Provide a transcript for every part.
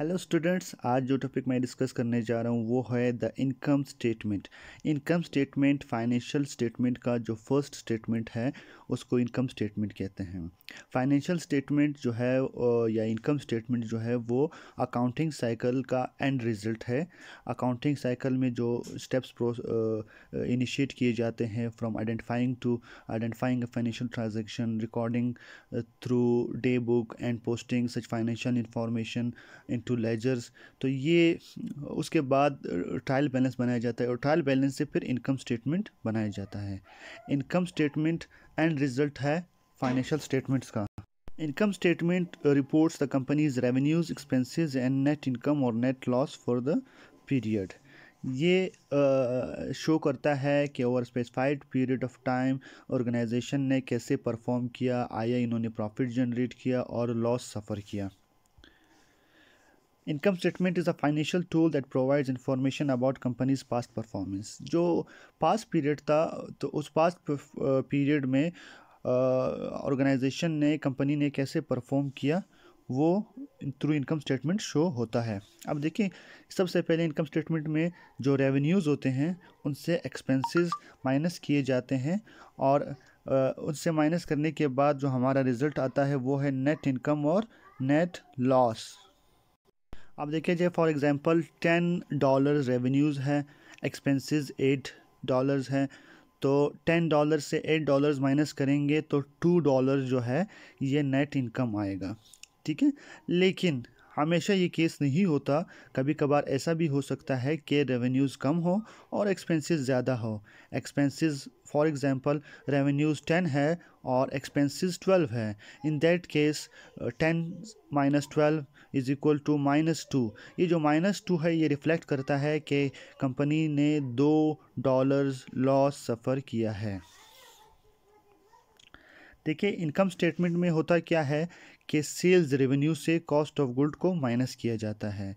hello students आज जो topic मैं डिस्कस करने जा रहा हूँ वो है the income statement income statement financial statement का जो फर्स्ट स्टेटमेंट है उसको इनकम स्टेटमेंट कहते हैं फाइनेंशियल स्टेटमेंट जो है या इनकम स्टेटमेंट जो है वो अकाउंटिंग साइकिल का एंड रिजल्ट है अकाउंटिंग साइकिल में जो स्टेप्स इनिशिएट किए जाते हैं from identifying to identifying financial transaction recording through day book and posting such financial information into ledgers तो ये उसके बाद ट्रायल बैलेंस बनाया जाता है और ट्रायल बैलेंस से फिर इनकम स्टेटमेंट बनाया जाता है इनकम स्टेटमेंट एंड रिजल्ट है फाइनेंशियल स्टेटमेंट्स का income statement reports the companies revenues expenses and net income और net loss for the period ये शो uh, करता है कि over specified period of time organisation ने कैसे परफॉर्म किया आया इन्होंने प्रॉफिट जनरेट किया और लॉस सफ़र किया income statement is a financial tool that provides information about companies past performance जो पास्ट पीरियड था तो उस पास्ट पीरियड में ऑर्गेनाइजेशन ने कंपनी ने कैसे परफॉर्म किया वो थ्रू इनकम स्टेटमेंट शो होता है अब देखिए सबसे पहले इनकम स्टेटमेंट में जो रेवेन्यूज़ होते हैं उनसे एक्सपेंसेस माइनस किए जाते हैं और उनसे माइनस करने के बाद जो हमारा रिज़ल्ट आता है वो है नेट इनकम और नेट लॉस अब देखिए जो for example ten dollar revenues हैं एक्सपेंसेस एट डॉलर्स हैं तो टेन डॉलर से एट डॉलर्स माइनस करेंगे तो टू डॉलर जो है ये नेट इनकम आएगा ठीक है लेकिन हमेशा ये केस नहीं होता कभी कभार ऐसा भी हो सकता है कि रेवेन्यूज़ कम हो और एक्सपेंसेस ज़्यादा हो expenses for example revenues ten है और एक्सपेंसेस ट्वेल्व है in that case ten minus twelve is equal to minus two ये जो माइनस टू है ये रिफ्लेक्ट करता है कि कंपनी ने दो डॉलर्स लॉस सफ़र किया है देखिए इनकम स्टेटमेंट में होता क्या है के सेल्स रेवेन्यू से कॉस्ट ऑफ गुड को माइनस किया जाता है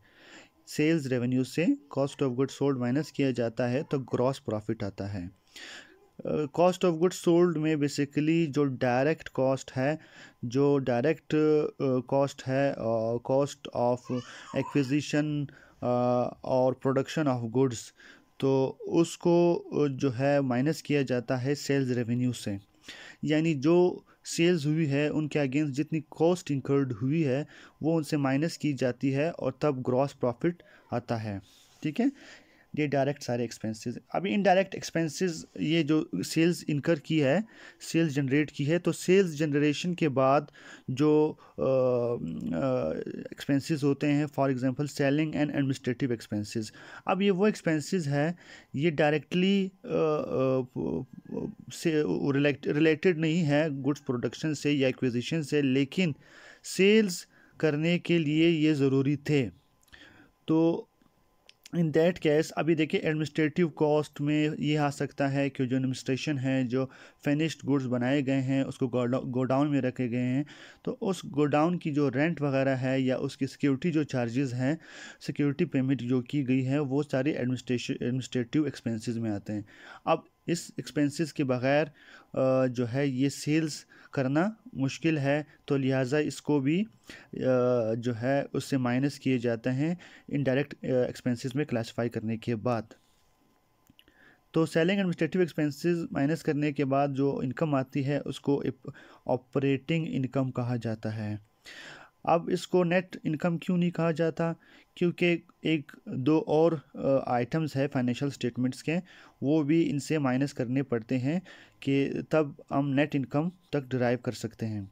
सेल्स रेवेन्यू से cost of good sold minus किया जाता है तो ग्रॉस प्रॉफिट आता है कॉस्ट ऑफ गुड सोल्ड में बेसिकली जो डायरेक्ट कॉस्ट है जो डायरेक्ट कॉस्ट है कॉस्ट ऑफ एक्विजिशन और प्रोडक्शन ऑफ गुड्स तो उसको जो है माइनस किया जाता है सेल्स रेवेन्यू से यानी जो सेल्स हुई है उनके अगेंस्ट जितनी कॉस्ट इंकर्ड हुई है वो उनसे माइनस की जाती है और तब ग्रॉस प्रॉफिट आता है ठीक है ये डायरेक्ट सारे एक्सपेंसेस अभी इनडायरेक्ट एक्सपेंसेस ये जो सेल्स इनकर की है सेल्स जनरेट की है तो सेल्स जनरेशन के बाद जो एक्सपेंसेस होते हैं for example selling and administrative expenses अब ये वो एक्सपेंसेस है ये डायरेक्टली रिलेटेड नहीं है गुड्स प्रोडक्शन से या एक्विजिशन से लेकिन सेल्स करने के लिए ये ज़रूरी थे तो इन दैट केस अभी देखिए एडमिनिस्ट्रेटिव कॉस्ट में ये आ सकता है कि जो एडमिनिस्ट्रेशन है जो फिनिश्ड गुड्स बनाए गए हैं उसको गोडाउन में रखे गए हैं तो उस गोडाउन की जो रेंट वगैरह है या उसकी सिक्योरिटी जो चार्जेस हैं सिक्योरिटी पेमेंट जो की गई है वो सारी एडमिनिस्ट्रेशन एडमिनिस्ट्रेटिव एक्सपेंसेस में आते हैं अब इस एक्सपेंसेस के बग़ैर जो है ये सेल्स करना मुश्किल है तो लिहाजा इसको भी जो है उससे माइनस किए जाते हैं इनडायरेक्ट एक्सपेंसेस में क्लासिफाई करने के बाद तो सेलिंग एडमिनिस्ट्रेटिव एक्सपेंसेस माइनस करने के बाद जो इनकम आती है उसको ऑपरेटिंग इनकम कहा जाता है अब इसको नेट इनकम क्यों नहीं कहा जाता क्योंकि एक दो और आइटम्स है फाइनेंशियल स्टेटमेंट्स के वो भी इनसे माइनस करने पड़ते हैं कि तब हम नेट इनकम तक ड्राइव कर सकते हैं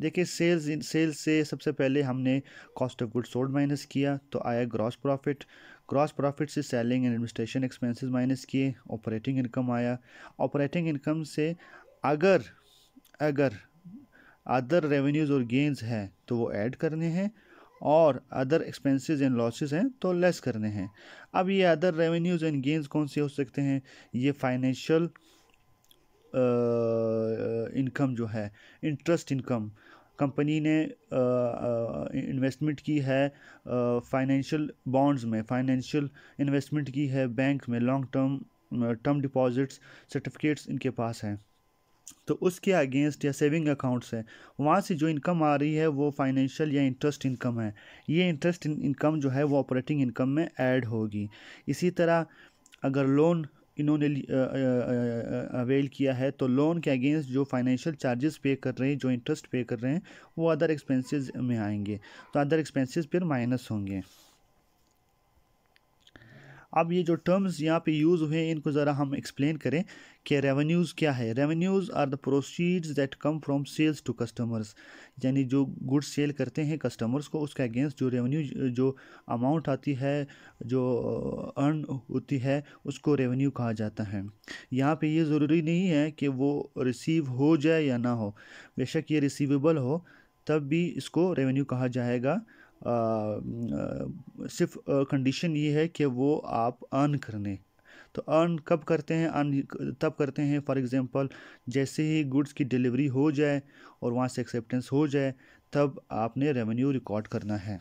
देखिए सेल्स सेल्स से सबसे पहले हमने cost of goods sold minus किया तो आया ग्रॉस प्रॉफिट ग्रॉस प्रॉफिट से selling and administration expenses minus किए ऑपरेटिंग इनकम आया ऑपरेटिंग इनकम से अगर अगर अदर रेवेन्यूज़ और गेंस हैं तो वो ऐड करने हैं और अदर एक्सपेंसेस एंड लॉसेस हैं तो लेस करने हैं अब ये अदर रेवेन्यूज़ एंड गेंस कौन से हो सकते हैं ये फाइनेंशियल इनकम जो है इंटरेस्ट इनकम कंपनी ने इन्वेस्टमेंट की है फाइनेंशियल बॉन्ड्स में फाइनेंशियल इन्वेस्टमेंट की है बैंक में long term term deposits certificates इनके पास हैं तो उसके अगेंस्ट या सेविंग अकाउंट्स है वहाँ से जो इनकम आ रही है वो फाइनेंशियल या इंटरेस्ट इनकम है ये इंटरेस्ट इनकम जो है वो ऑपरेटिंग इनकम में ऐड होगी इसी तरह अगर लोन इन्होंने अवेल किया है तो लोन के अगेंस्ट जो फाइनेंशियल चार्जेस पे कर रहे हैं जो इंटरेस्ट पे कर रहे हैं वो अदर एक्सपेंसेस में आएंगे तो अदर एक्सपेंसेस फिर माइनस होंगे अब ये जो टर्म्स यहाँ पे यूज़ हुए हैं इनको ज़रा हम एक्सप्लेन करें कि रेवेन्यूज़ क्या है revenues are the proceeds that come from sales to customers यानी जो गुड्स सेल करते हैं कस्टमर्स को उसके अगेंस्ट जो रेवेन्यू जो अमाउंट आती है जो अर्न होती है उसको रेवेन्यू कहा जाता है यहाँ पे ये ज़रूरी नहीं है कि वो रिसीव हो जाए या ना हो बेशक ये रिसीवेबल हो तब भी इसको रेवेन्यू कहा जाएगा सिर्फ कंडीशन ये है कि वो आप अर्न करने तो अर्न कब करते हैं अर्न तब करते हैं फॉर एग्जांपल जैसे ही गुड्स की डिलीवरी हो जाए और वहाँ से एक्सेप्टेंस हो जाए तब आपने रेवेन्यू रिकॉर्ड करना है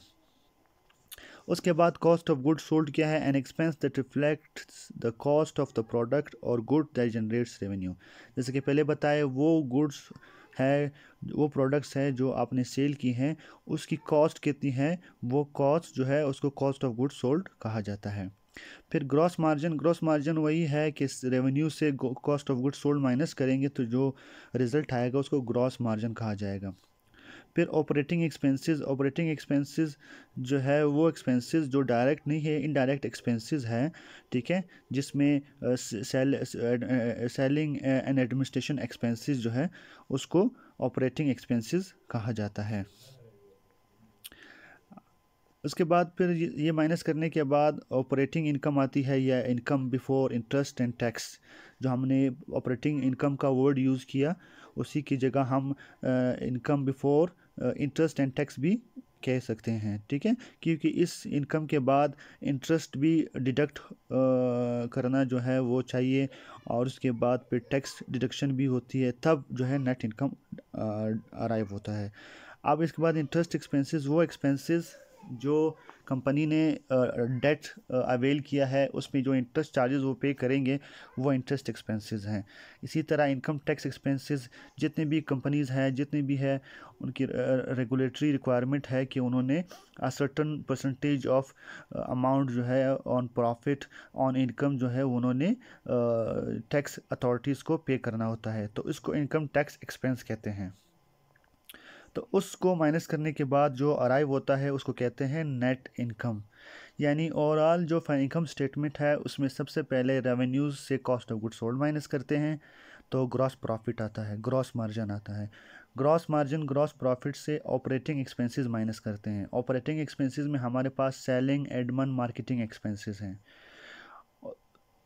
उसके बाद कॉस्ट ऑफ गुड्स सोल्ड क्या है an expense that reflect the cost of the product और गुड दैट जनरेट्स रेवेन्यू जैसे कि पहले बताए वो गुड्स है वो प्रोडक्ट्स हैं जो आपने सेल की हैं उसकी कॉस्ट कितनी है वो कॉस्ट जो है उसको कॉस्ट ऑफ गुड सोल्ड कहा जाता है फिर ग्रॉस मार्जिन ग्रॉस मार्जिन वही है कि रेवेन्यू से cost of good sold minus करेंगे तो जो रिज़ल्ट आएगा उसको ग्रॉस मार्जिन कहा जाएगा फिर ऑपरेटिंग एक्सपेंसेस ऑपरेटिंग एक्सपेंसेस जो है वो एक्सपेंसेस जो डायरेक्ट नहीं है इनडायरेक्ट एक्सपेंसेस हैं ठीक है जिसमें sale selling and administration expenses जो है उसको ऑपरेटिंग एक्सपेंसेस कहा जाता है उसके बाद फिर ये माइनस करने के बाद ऑपरेटिंग इनकम आती है या income before interest and tax जो हमने ऑपरेटिंग इनकम का वर्ड यूज़ किया उसी की जगह हम income before interest and tax भी कह सकते हैं ठीक है क्योंकि इस इनकम के बाद इंटरेस्ट भी डिडक्ट करना जो है वो चाहिए और उसके बाद फिर टैक्स डिडक्शन भी होती है तब जो है नेट इनकम अराइव होता है अब इसके बाद इंटरेस्ट एक्सपेंसेस वो एक्सपेंसेस जो कंपनी ने डेट अवेल किया है उसमें जो इंटरेस्ट चार्जेस वो पे करेंगे वो इंटरेस्ट एक्सपेंसेस हैं इसी तरह इनकम टैक्स एक्सपेंसेस जितने भी कंपनीज़ हैं जितने भी है उनकी रेगुलेटरी रिक्वायरमेंट है कि उन्होंने सर्टन परसेंटेज ऑफ अमाउंट जो है ऑन प्रॉफिट ऑन इनकम जो है उन्होंने टैक्स अथॉरिटीज़ को पे करना होता है तो इसको इनकम टैक्स एक्सपेंस कहते हैं तो उसको माइनस करने के बाद जो अराइव होता है उसको कहते हैं नेट इनकम यानी ओवरऑल जो इनकम स्टेटमेंट है उसमें सबसे पहले रेवेन्यूज़ से cost of good sold minus करते हैं तो ग्रॉस प्रॉफिट आता है ग्रॉस मार्जिन आता है ग्रॉस मार्जिन ग्रॉस प्रॉफिट से ऑपरेटिंग एक्सपेंसेस माइनस करते हैं ऑपरेटिंग एक्सपेंसेस में हमारे पास सेलिंग एडमन मार्केटिंग एक्सपेंसेस हैं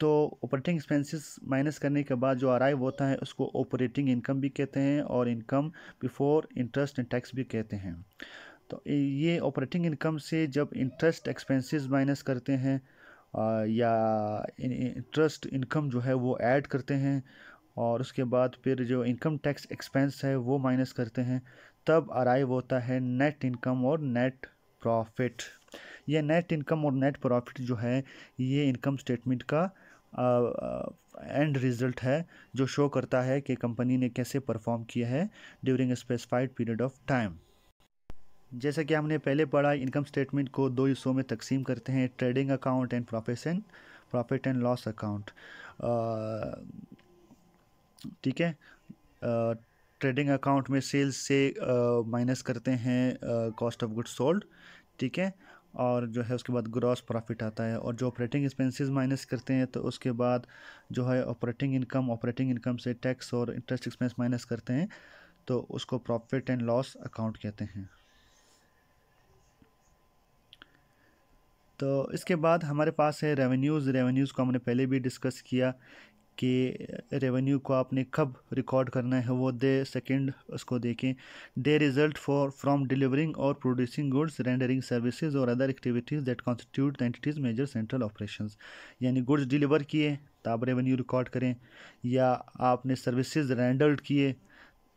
तो ऑपरेटिंग एक्सपेंसेस माइनस करने के बाद जो आई होता है उसको ऑपरेटिंग इनकम भी कहते हैं और income before interest and tax भी कहते हैं तो ये ऑपरेटिंग इनकम से जब इंटरेस्ट एक्सपेंसेस माइनस करते हैं या इंटरेस्ट इनकम जो है वो ऐड करते हैं और उसके बाद फिर जो इनकम टैक्स एक्सपेंस है वो माइनस करते हैं तब अराइव होता है नेट इनकम और नेट प्रॉफिट ये नेट इनकम और नेट प्रॉफिट जो है ये इनकम स्टेटमेंट का एंड रिज़ल्ट है जो शो करता है कि कंपनी ने कैसे परफॉर्म किया है during specified period of time जैसा कि हमने पहले पढ़ा इनकम स्टेटमेंट को दो हिस्सों में तकसीम करते हैं trading account and profession profit and loss account ठीक है ट्रेडिंग अकाउंट में सेल्स से माइनस करते हैं कॉस्ट ऑफ गुड्स सोल्ड ठीक है और जो है उसके बाद ग्रॉस प्रॉफिट आता है और जो ऑपरेटिंग एक्सपेंसेस माइनस करते हैं तो उसके बाद जो है ऑपरेटिंग इनकम ऑपरेटिंग इनकम से टैक्स और इंटरेस्ट एक्सपेंस माइनस करते हैं तो उसको प्रॉफिट एंड लॉस अकाउंट कहते हैं तो इसके बाद हमारे पास है रेवेन्यूज़ रेवेन्यूज़ को हमने पहले भी डिस्कस किया कि रेवेन्यू को आपने कब रिकॉर्ड करना है वो दे सेकंड उसको देखें they result for from delivering और प्रोड्यूसिंग गुड्स रेंडरिंग सर्विसेज और other activities that constitute entities major central operation यानी गुड्स डिलीवर किए तो आप रेवेन्यू रिकॉर्ड करें या आपने सर्विसेज रेंडर्ड किए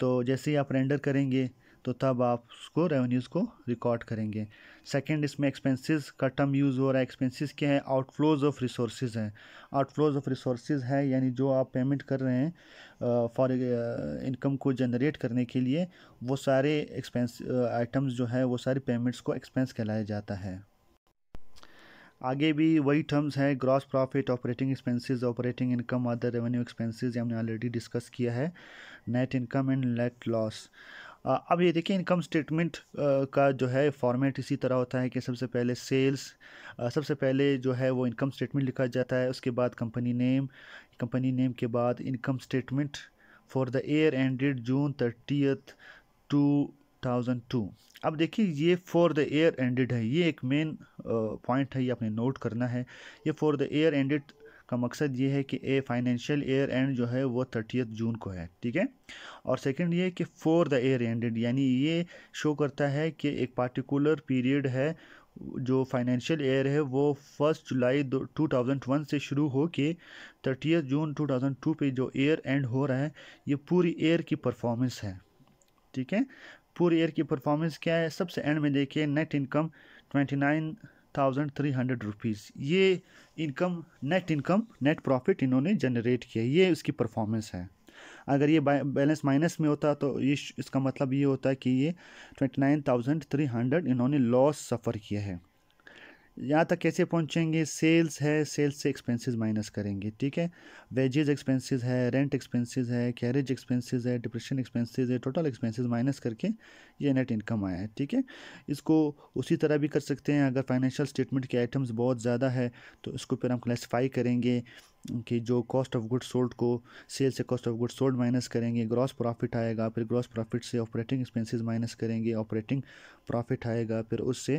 तो जैसे ही आप रेंडर करेंगे तो तब आप उसको रेवेन्यूज़ को रिकॉर्ड करेंगे सेकंड इसमें एक्सपेंसेस का टर्म यूज़ हो रहा है एक्सपेंसेस क्या है आउटफ्लोज ऑफ रिसोर्स हैं आउटफ्लोज ऑफ रिसोर्स है यानी जो आप पेमेंट कर रहे हैं फॉर इनकम को जनरेट करने के लिए वो सारे एक्सपेंस आइटम्स जो है वो सारे पेमेंट्स को एक्सपेंस कहलाया जाता है आगे भी वही टर्म्स हैं gross profit operating expenses operating income other revenue expenses हमने ऑलरेडी डिस्कस किया है net income and net loss अब ये देखिए इनकम स्टेटमेंट का जो है फॉर्मेट इसी तरह होता है कि सबसे पहले सेल्स सबसे पहले जो है वो इनकम स्टेटमेंट लिखा जाता है उसके बाद कंपनी नेम कंपनी नेम के बाद income statement for the year ended June thirtieth two thousand two अब देखिए ये फॉर द ईयर एंडेड है ये एक मेन पॉइंट है ये आपने नोट करना है ये फॉर द ईयर एंडेड का मकसद ये है कि ए फाइनेंशियल ईयर एंड जो है वो थर्टियथ जून को है ठीक है और सेकंड ये कि फॉर द ईयर एंडेड यानी ये शो करता है कि एक पार्टिकुलर पीरियड है जो फाइनेंशियल ईयर है वो first July two thousand one से शुरू हो के thirty June two thousand two पे जो ईयर एंड हो रहा है ये पूरी ईयर की परफॉर्मेंस है ठीक है पूरी ईयर की परफॉर्मेंस क्या है सबसे एंड में देखिए net income twenty nine thousand three hundred rupees ये income net income net profit इन्होंने जनरेट किया ये इसकी परफॉर्मेंस है अगर ये बैलेंस माइनस में होता तो ये इसका मतलब ये होता है कि ये twenty nine thousand three hundred इन्होंने लॉस सफ़र किया है यहाँ तक कैसे पहुँचेंगे सेल्स है सेल्स से एक्सपेंसेस माइनस करेंगे ठीक है वेजेज एक्सपेंसेस है रेंट एक्सपेंसेस है कैरेज एक्सपेंसेस है डिप्रेशन एक्सपेंसेस है टोटल एक्सपेंसेस माइनस करके ये नेट इनकम आया है ठीक है इसको उसी तरह भी कर सकते हैं अगर फाइनेंशियल स्टेटमेंट के आइटम्स बहुत ज़्यादा है तो इसको फिर हम क्लासीफाई करेंगे कि जो कॉस्ट ऑफ गुड्स सोल्ड को सेल से cost of goods sold minus करेंगे ग्रॉस प्रॉफिट आएगा फिर ग्रॉस प्रॉफिट से ऑपरेटिंग एक्सपेंसेस माइनस करेंगे ऑपरेटिंग प्रॉफिट आएगा फिर उससे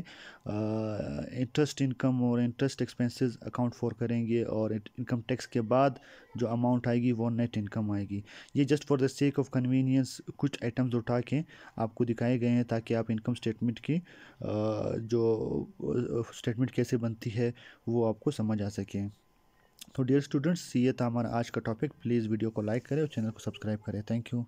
इंटरेस्ट इनकम और इंटरेस्ट एक्सपेंसेस अकाउंट फॉर करेंगे और इनकम टैक्स के बाद जो अमाउंट आएगी वो नेट इनकम आएगी ये just for the sake of convenience कुछ आइटम्स उठा के आपको दिखाए गए हैं ताकि आप इनकम स्टेटमेंट की जो स्टेटमेंट कैसे बनती है वो आपको समझ आ सकें तो डियर स्टूडेंट्स ये था हमारा आज का टॉपिक प्लीज़ वीडियो को लाइक करें और चैनल को सब्सक्राइब करें थैंक यू